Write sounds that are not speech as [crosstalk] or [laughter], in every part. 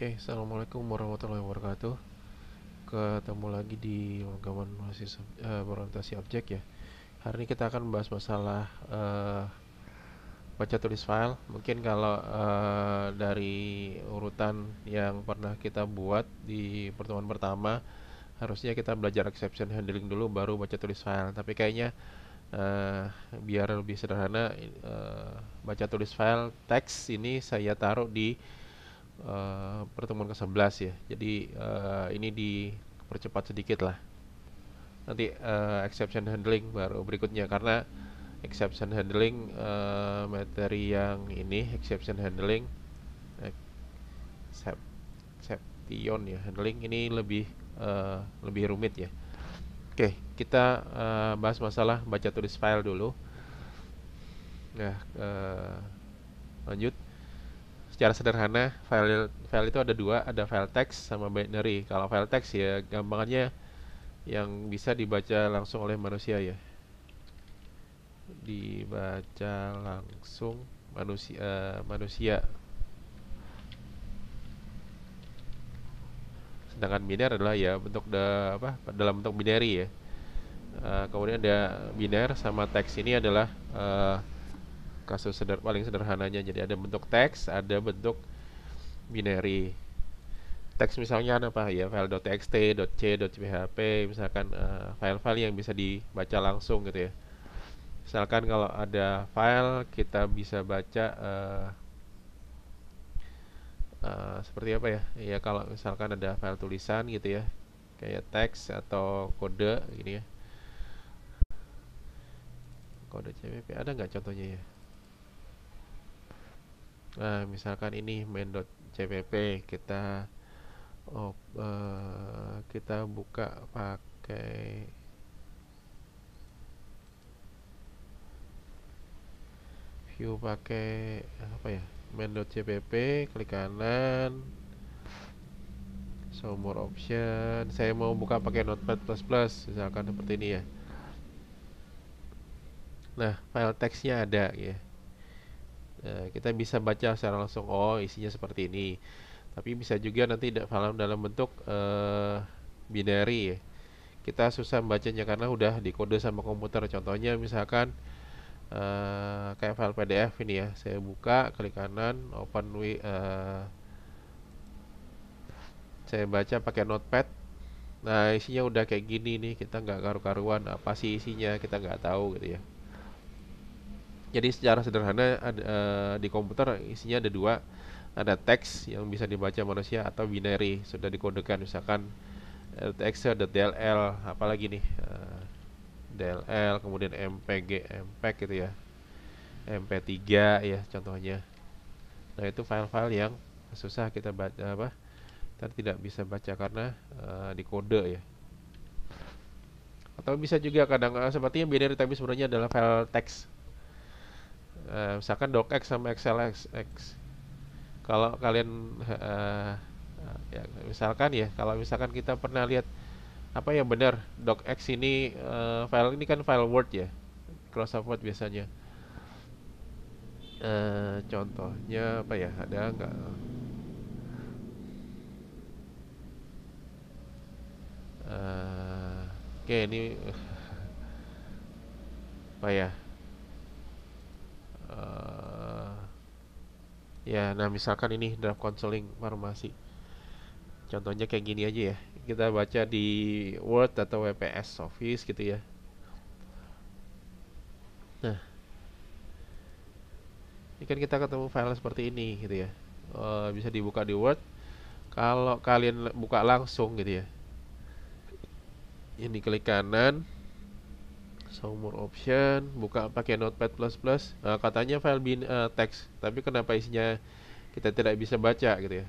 Oke, okay, assalamualaikum warahmatullahi wabarakatuh. Ketemu lagi di rangkaman mahasiswa uh, objek ya. Hari ini kita akan membahas masalah uh, baca tulis file. Mungkin kalau uh, dari urutan yang pernah kita buat di pertemuan pertama, harusnya kita belajar exception handling dulu, baru baca tulis file. Tapi kayaknya uh, biar lebih sederhana, uh, baca tulis file teks ini saya taruh di Eh, pertemuan ke-11 ya. Jadi uh, ini dipercepat sedikit lah. Nanti uh, exception handling baru berikutnya karena exception handling uh, materi yang ini exception handling exception ya handling ini lebih uh, lebih rumit ya. Oke, kita uh, bahas masalah baca tulis file dulu. Nah, uh, lanjut secara sederhana file file itu ada dua, ada file text sama binary. Kalau file text ya gampangannya yang bisa dibaca langsung oleh manusia ya. Dibaca langsung manusia eh, manusia. Sedangkan biner adalah ya bentuk da, apa dalam bentuk binary ya. Uh, kemudian ada biner sama teks ini adalah uh, kasus seder paling sederhananya jadi ada bentuk teks ada bentuk binary teks misalnya apa ya file .txt, .c, .php misalkan eh, file-file uh, yang bisa dibaca langsung gitu ya misalkan kalau ada file kita bisa baca uh, uh, seperti apa ya ya kalau misalkan ada file tulisan gitu ya kayak teks atau kode gini ya kode .php ada nggak contohnya ya nah misalkan ini main.cpp kita op, uh, kita buka pakai view pakai apa ya main.cpp klik kanan show more option saya mau buka pakai notepad++ plus plus misalkan seperti ini ya nah file teksnya ada ya Ya, kita bisa baca secara langsung oh isinya seperti ini. Tapi bisa juga nanti dalam dalam bentuk uh, binary ya. Kita susah membacanya karena udah dikode sama komputer. Contohnya misalkan uh, kayak file PDF ini ya. Saya buka, klik kanan, open with eh, uh, saya baca pakai notepad. Nah, isinya udah kayak gini nih. Kita nggak karu-karuan apa sih isinya, kita nggak tahu gitu ya. Jadi secara sederhana ada, uh, di komputer isinya ada dua, ada teks yang bisa dibaca manusia atau binary sudah dikodekan misalkan uh, teks ada DLL, apalagi nih uh, eh, DLL, kemudian MPG, MPEG gitu ya, MP3 ya contohnya. Nah itu file-file yang susah kita baca apa? Kita tidak bisa baca karena uh, dikode ya atau bisa juga kadang sepertinya binary tapi sebenarnya adalah file teks uh, misalkan docx sama xlxx kalau kalian uh, ya misalkan ya kalau misalkan kita pernah lihat apa yang benar docx ini uh, file ini kan file word ya Microsoft Word biasanya uh, contohnya apa ya ada enggak uh, oke okay, ini apa ya uh, ya nah misalkan ini draft counseling farmasi contohnya kayak gini aja ya kita baca di Word atau WPS Office gitu ya nah ini kan kita ketemu file seperti ini gitu ya uh, bisa dibuka di Word kalau kalian buka langsung gitu ya ini klik kanan Saumur option, buka pakai Notepad++. plus plus eh, katanya file bin uh, eh, text tapi kenapa isinya kita tidak bisa baca gitu ya.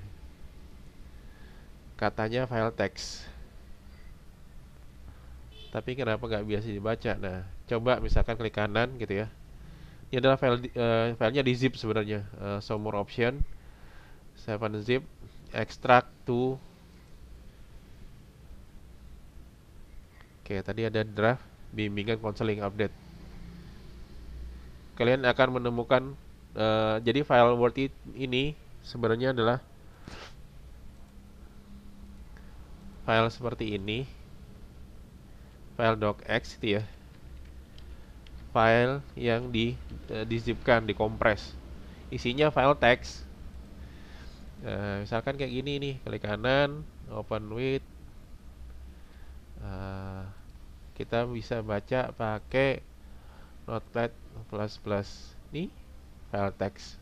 Katanya file text Tapi kenapa nggak biasa dibaca? Nah, coba misalkan klik kanan gitu ya. Ini adalah file uh, filenya di zip sebenarnya. Uh, option, 7zip, extract to Oke, tadi ada draft bimbingan konseling update. Kalian akan menemukan uh, jadi file Word ini sebenarnya adalah file seperti ini. File docx itu ya. File yang di uh, eh, dizipkan, dikompres. Isinya file teks. Uh, misalkan kayak gini nih, klik kanan, open with uh, kita bisa baca pakai notepad plus plus ini file text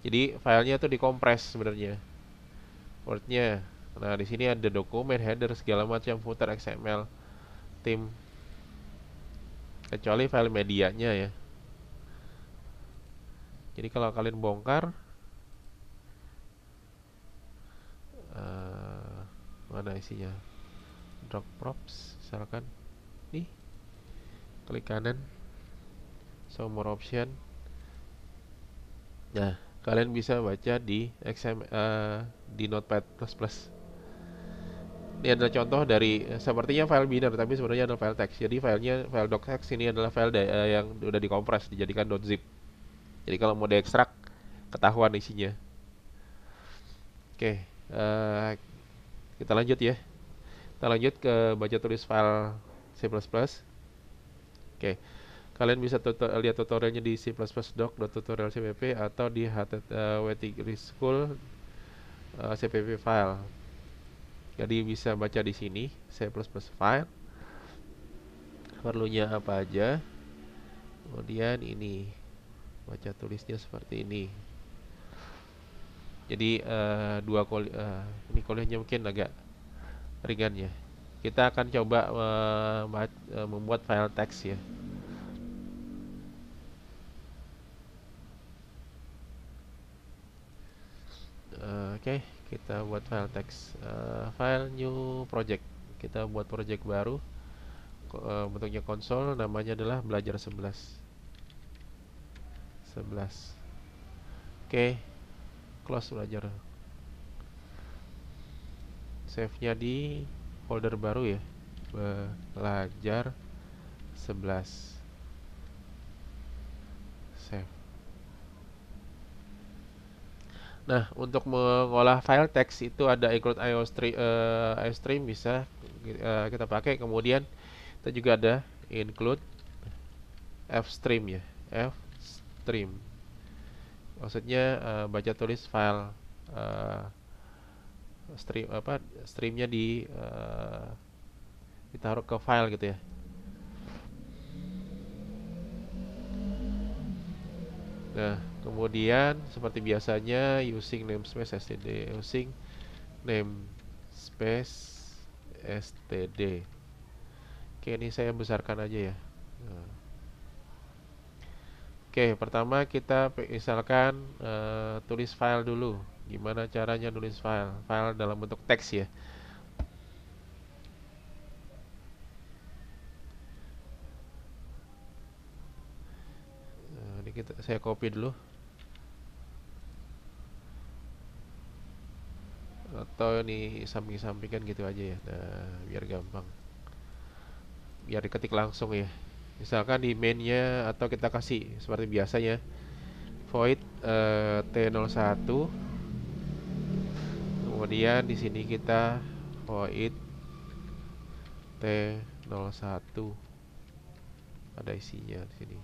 jadi filenya tuh dikompres sebenarnya wordnya nah di sini ada dokumen header segala macam footer xml tim kecuali file medianya ya jadi kalau kalian bongkar uh, mana isinya drag props misalkan nih klik kanan show more option nah kalian bisa baca di XM, uh, eh, di notepad plus plus ini adalah contoh dari eh, sepertinya file binar tapi sebenarnya adalah file text jadi filenya file docx ini adalah file uh, yang udah dikompres dijadikan .zip jadi kalau mau diekstrak ketahuan isinya oke okay, uh, kita lanjut ya kita lanjut ke baca tulis file C++. Oke. Kalian bisa lihat tutorialnya di C++ doc tutorial cpp atau di http uh, cpp file. Jadi bisa baca di sini C++ file. Perlunya apa aja? Kemudian ini baca tulisnya seperti ini. Jadi uh, dua kol uh, eh, ini kolnya mungkin agak ringannya kita akan coba eh, eh, membuat file text ya oke kita buat file text eh, file new project kita buat project baru bentuknya konsol namanya adalah belajar 11 11 oke close belajar save nya di folder baru ya belajar 11 save nah untuk mengolah file teks itu ada include eh, io stream, uh, stream bisa uh, kita pakai kemudian kita juga ada include f stream ya f stream maksudnya uh, baca tulis file uh, stream apa streamnya di uh, ditaruh ke file gitu ya nah kemudian seperti biasanya using namespace std using namespace std oke ini saya besarkan aja ya nah. oke pertama kita misalkan uh, tulis file dulu gimana caranya nulis file file dalam bentuk teks ya nah, ini kita saya copy dulu atau ini samping-sampingkan gitu aja ya nah biar gampang biar diketik langsung ya misalkan di mainnya atau kita kasih seperti biasanya void uh, eh, t01 kemudian di sini kita void T01 ada isinya di sini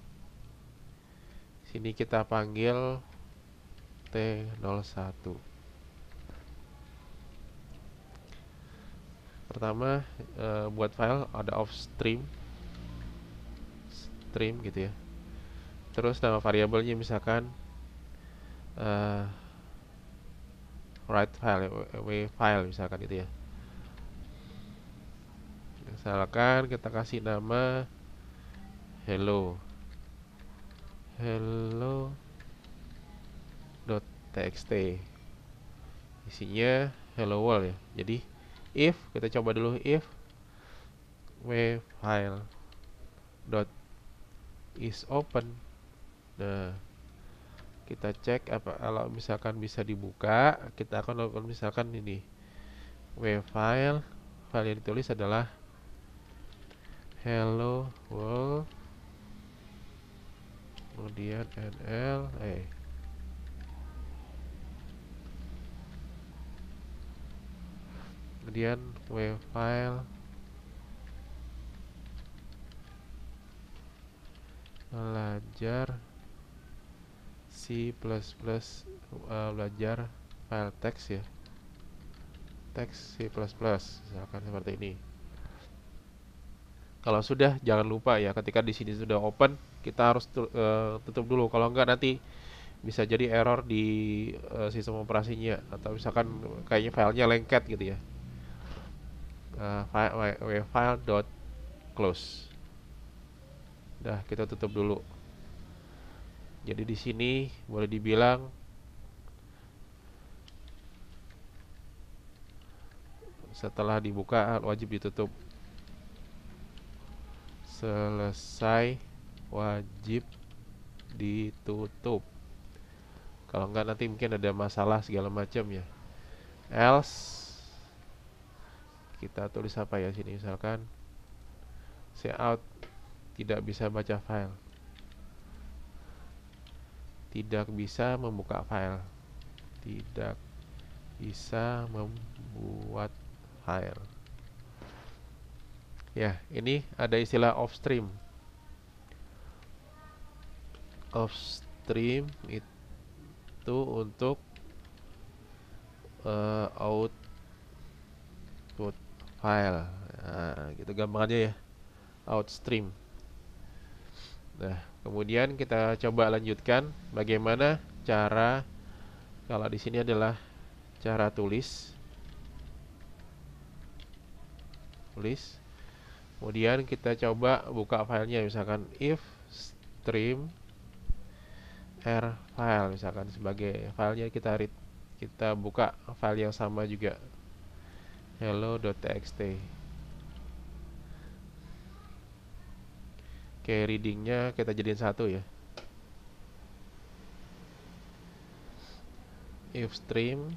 sini kita panggil T01 pertama e, buat file ada off stream stream gitu ya terus nama variabelnya misalkan uh, write file w file misalkan itu ya misalkan kita kasih nama hello hello dot txt isinya hello world ya jadi if kita coba dulu if w file dot is open nah kita cek apa kalau misalkan bisa dibuka kita akan lakukan misalkan ini w file file yang ditulis adalah hello world kemudian nl eh kemudian w file belajar plus uh, belajar file teks ya teks C++ misalkan seperti ini kalau sudah jangan lupa ya ketika di sini sudah open kita harus eh, tutup dulu kalau enggak nanti bisa jadi error di eh, sistem operasinya atau misalkan kayaknya filenya lengket gitu ya uh, file, file dot close dah kita tutup dulu jadi di sini boleh dibilang setelah dibuka wajib ditutup. Selesai wajib ditutup. Kalau enggak nanti mungkin ada masalah segala macam ya. Else kita tulis apa ya sini misalkan say out tidak bisa baca file tidak bisa membuka file tidak bisa membuat file ya ini ada istilah off stream off stream itu untuk uh, output file nah, gitu gampang aja ya outstream Nah, kemudian kita coba lanjutkan bagaimana cara kalau di sini adalah cara tulis tulis kemudian kita coba buka filenya misalkan if stream r file misalkan sebagai filenya kita read kita buka file yang sama juga hello.txt Oke, readingnya kita jadiin satu ya. If stream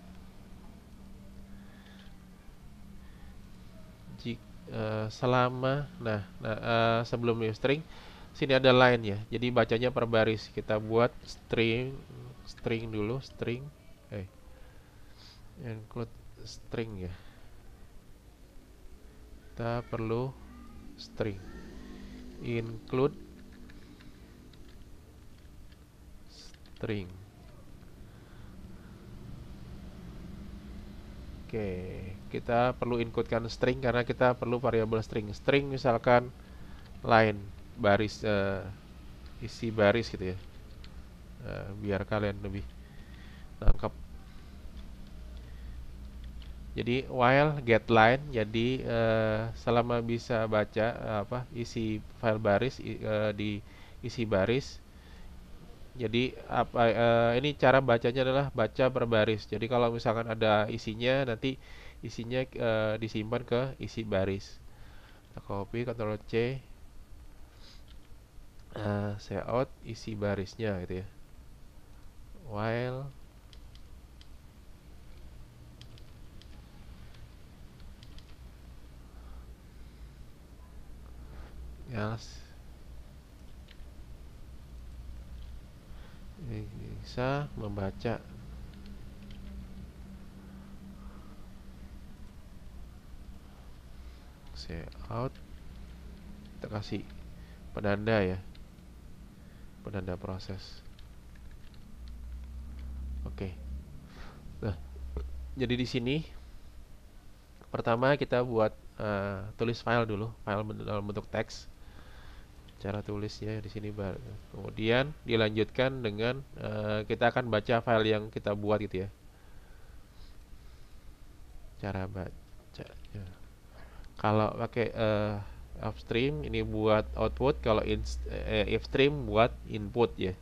jik, uh, selama nah, nah uh, sebelum if string sini ada line ya. Jadi bacanya per baris. Kita buat string string dulu string eh include string ya. Kita perlu string include string Oke, kita perlu inputkan string karena kita perlu variabel string. String misalkan line baris uh, isi baris gitu ya. Uh, biar kalian lebih lengkap jadi while get line jadi uh, selama bisa baca uh, apa isi file baris uh, di isi baris jadi apa uh, ini cara bacanya adalah baca per baris jadi kalau misalkan ada isinya nanti isinya uh, disimpan ke isi baris kita copy ctrl c uh, saya out isi barisnya gitu ya while else bisa membaca say out kita kasih penanda ya penanda proses oke okay. nah jadi di sini pertama kita buat uh, tulis file dulu file dalam bentuk teks cara tulisnya di sini bar. Kemudian dilanjutkan dengan uh, kita akan baca file yang kita buat gitu ya. Cara baca. Ya. Kalau pakai uh, upstream ini buat output, kalau in, eh, uh, stream buat input ya.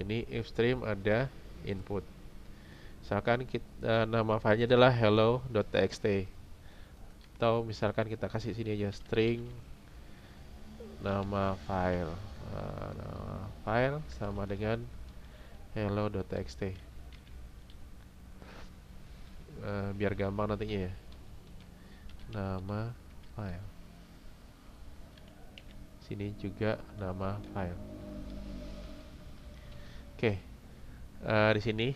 Ini if ada input. Misalkan kita uh, nama filenya adalah hello.txt atau misalkan kita kasih sini aja string nama file ah, nama file sama dengan hello.txt uh, biar gampang nantinya ya nama file sini juga nama file oke okay. uh, di sini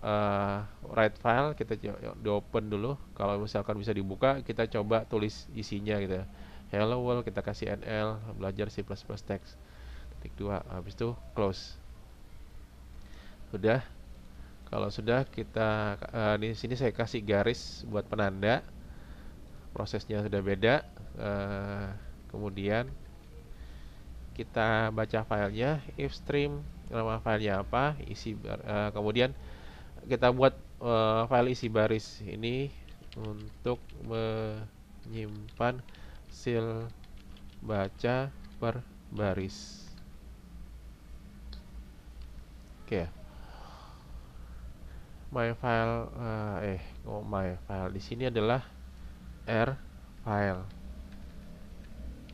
uh, write file kita di open dulu kalau misalkan bisa dibuka kita coba tulis isinya gitu ya hello world kita kasih NL belajar si plus plus text ketik dua habis itu close sudah kalau sudah kita uh, di sini saya kasih garis buat penanda prosesnya sudah beda uh, kemudian kita baca filenya if stream nama filenya apa isi uh, kemudian kita buat uh, file isi baris ini untuk menyimpan sil baca per baris oke ya. my file uh, eh oh my file di sini adalah r file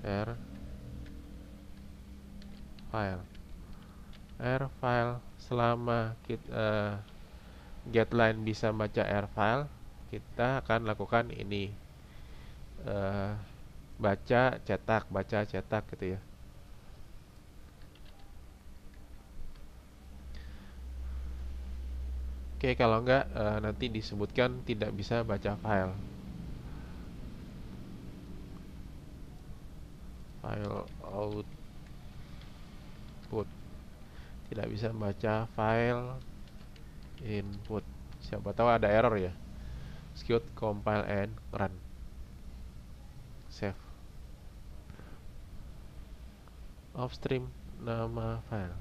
r file r file selama kita uh, eh, getline bisa baca r file kita akan lakukan ini uh, baca cetak baca cetak gitu ya oke kalau enggak e, nanti disebutkan tidak bisa baca file file output tidak bisa baca file input siapa tahu ada error ya execute compile and run save of stream nama file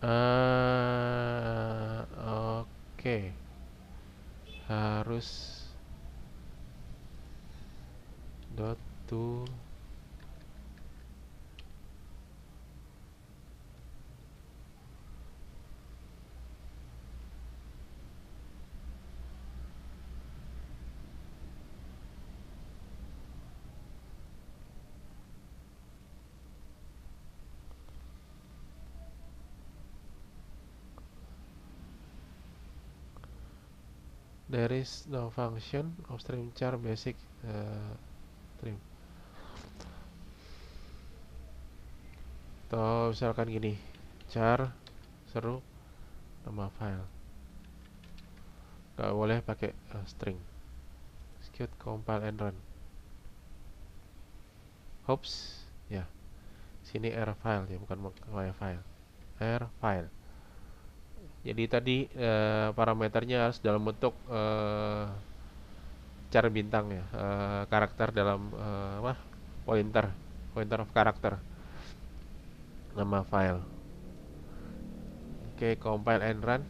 Uh, Oke, okay. harus dot itu there is no function of stream char basic uh, stream atau misalkan gini char seru nama file nggak boleh pakai uh, string execute compile and run hops ya sini error file ya bukan y file error file jadi tadi uh, parameternya harus dalam bentuk uh, eh, cara bintang ya uh, karakter dalam uh, apa pointer pointer of karakter nama file oke compile and run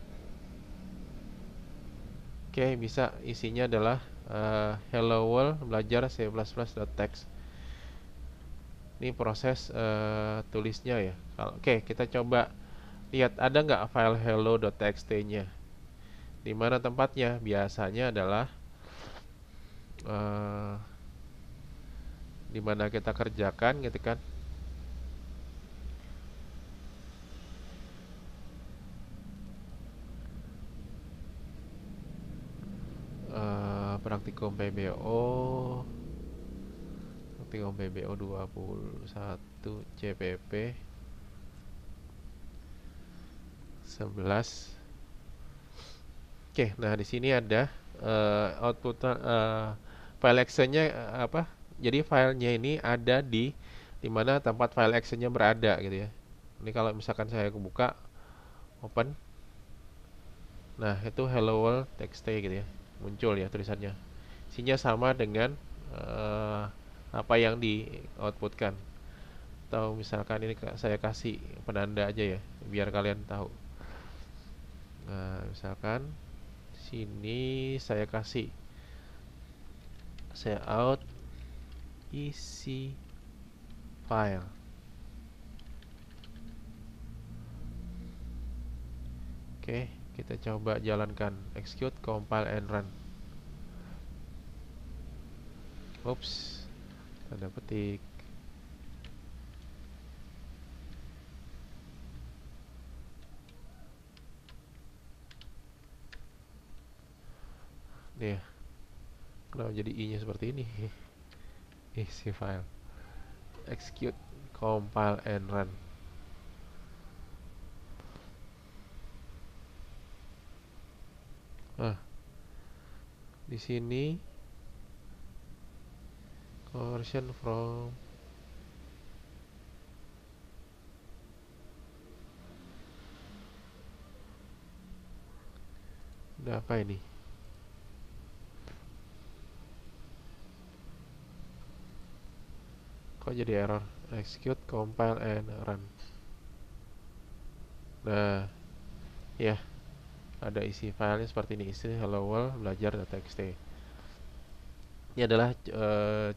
oke bisa isinya adalah uh, hello world belajar c++.txt ini proses uh, tulisnya ya oke kita coba lihat ada nggak file hello.txt nya di mana tempatnya biasanya adalah uh, eh, dimana kita kerjakan gitu kan praktikum PBO praktikum PBO 21 CPP 11 Oke, nah di sini ada uh, eh, output uh, eh, file actionnya uh, apa? Jadi filenya ini ada di dimana tempat file actionnya berada gitu ya. Ini kalau misalkan saya buka open, nah itu hello world txt gitu ya muncul ya tulisannya isinya sama dengan uh, apa yang di outputkan atau misalkan ini saya kasih penanda aja ya biar kalian tahu nah misalkan sini saya kasih saya out isi file oke okay kita coba jalankan execute compile and run oops tanda petik ya. kenapa jadi i nya seperti ini [laughs] isi file execute compile and run Nah, di sini conversion from Udah apa ini? Kok jadi error? Execute, compile, and run. Nah, ya. Yeah ada isi filenya seperti ini isi hello world belajar txt ini adalah e,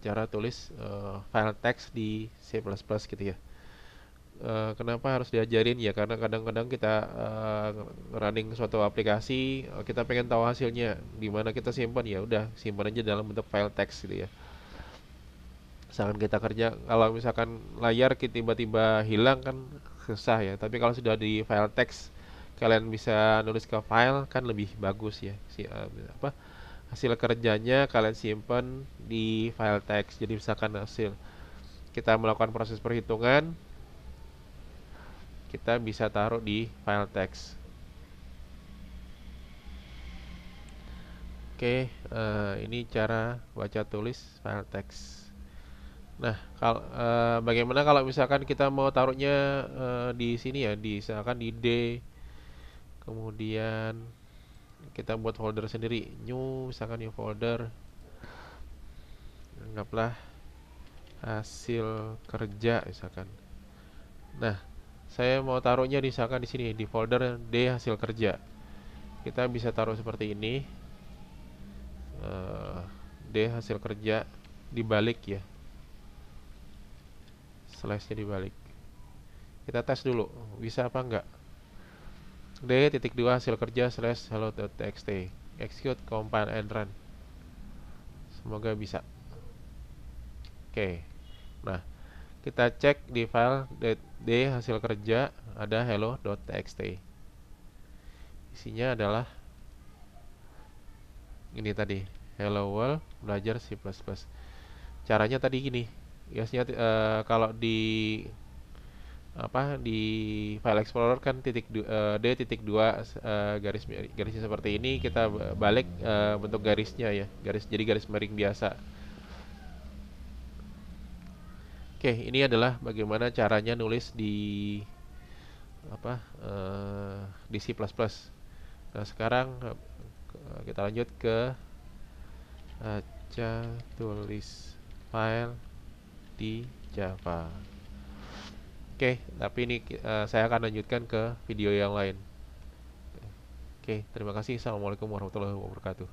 cara tulis e, file teks di C++ gitu ya e, kenapa harus diajarin ya karena kadang-kadang kita e, running suatu aplikasi kita pengen tahu hasilnya gimana kita simpan ya udah simpan aja dalam bentuk file teks gitu ya misalkan kita kerja kalau misalkan layar tiba-tiba hilang kan susah ya tapi kalau sudah di file teks kalian bisa nulis ke file kan lebih bagus ya si uh, apa hasil kerjanya kalian simpan di file text jadi misalkan hasil kita melakukan proses perhitungan kita bisa taruh di file text Oke, uh, ini cara baca tulis file text. Nah, kalau uh, eh, bagaimana kalau misalkan kita mau taruhnya uh, di sini ya, di misalkan di D kemudian kita buat folder sendiri new misalkan new folder anggaplah hasil kerja misalkan nah saya mau taruhnya misalkan di sini di folder D hasil kerja kita bisa taruh seperti ini eh, D hasil kerja dibalik ya slashnya dibalik kita tes dulu bisa apa enggak D titik dua hasil kerja slash hello.txt execute compile and run semoga bisa oke nah kita cek di file d, hasil kerja ada hello.txt isinya adalah ini tadi hello world belajar C++ caranya tadi gini biasanya uh, kalau di apa di file explorer kan titik uh, d titik dua uh, garis garisnya seperti ini kita balik uh, bentuk garisnya ya garis jadi garis miring biasa oke okay, ini adalah bagaimana caranya nulis di apa uh, di C++ nah sekarang uh, kita lanjut ke uh, tulis file di Java Oke, okay, tapi ini uh, saya akan lanjutkan ke video yang lain. Oke, okay, terima kasih. Assalamualaikum warahmatullahi wabarakatuh.